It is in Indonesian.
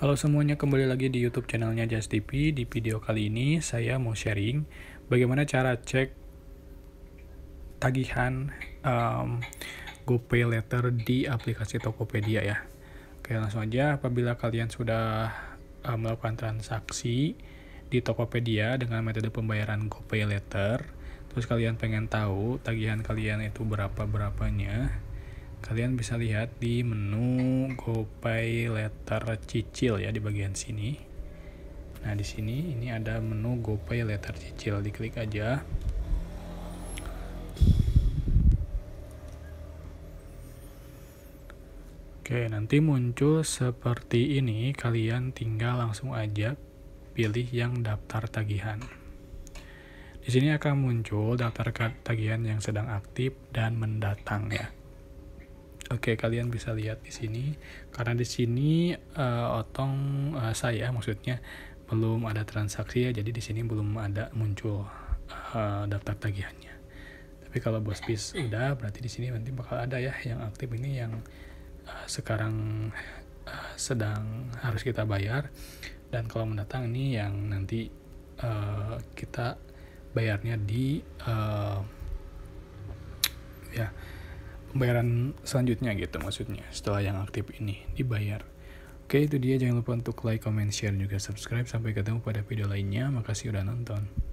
Halo semuanya, kembali lagi di YouTube channelnya Just TV. Di video kali ini saya mau sharing bagaimana cara cek tagihan um, GoPay Letter di aplikasi Tokopedia ya. Oke, langsung aja apabila kalian sudah um, melakukan transaksi di Tokopedia dengan metode pembayaran GoPay Letter, terus kalian pengen tahu tagihan kalian itu berapa berapanya kalian bisa lihat di menu GoPay letter cicil ya di bagian sini. Nah, di sini ini ada menu GoPay letter cicil, diklik aja. Oke, nanti muncul seperti ini, kalian tinggal langsung aja pilih yang daftar tagihan. Di sini akan muncul daftar tagihan yang sedang aktif dan mendatang ya. Oke, kalian bisa lihat di sini karena di sini uh, otong uh, saya maksudnya belum ada transaksi ya, jadi di sini belum ada muncul uh, daftar tagihannya. Tapi kalau bos bis udah, berarti di sini nanti bakal ada ya yang aktif ini yang uh, sekarang uh, sedang harus kita bayar dan kalau mendatang ini yang nanti uh, kita bayarnya di uh, ya. Yeah pembayaran selanjutnya gitu maksudnya setelah yang aktif ini dibayar oke itu dia jangan lupa untuk like comment share juga subscribe sampai ketemu pada video lainnya makasih udah nonton